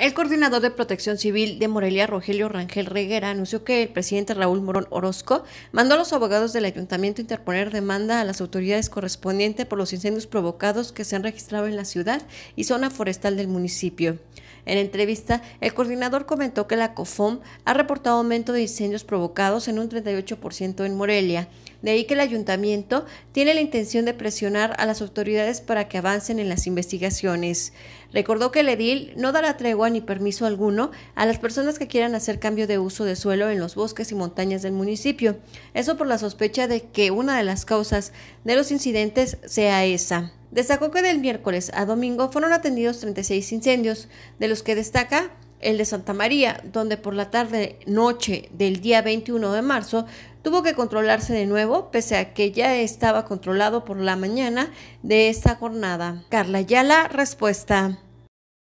El coordinador de Protección Civil de Morelia, Rogelio Rangel Reguera, anunció que el presidente Raúl Morón Orozco mandó a los abogados del ayuntamiento interponer demanda a las autoridades correspondientes por los incendios provocados que se han registrado en la ciudad y zona forestal del municipio. En entrevista, el coordinador comentó que la COFOM ha reportado aumento de incendios provocados en un 38% en Morelia, de ahí que el ayuntamiento tiene la intención de presionar a las autoridades para que avancen en las investigaciones. Recordó que el edil no dará tregua ni permiso alguno a las personas que quieran hacer cambio de uso de suelo en los bosques y montañas del municipio. Eso por la sospecha de que una de las causas de los incidentes sea esa. Destacó que del miércoles a domingo fueron atendidos 36 incendios, de los que destaca el de Santa María, donde por la tarde noche del día 21 de marzo tuvo que controlarse de nuevo, pese a que ya estaba controlado por la mañana de esta jornada. Carla la respuesta.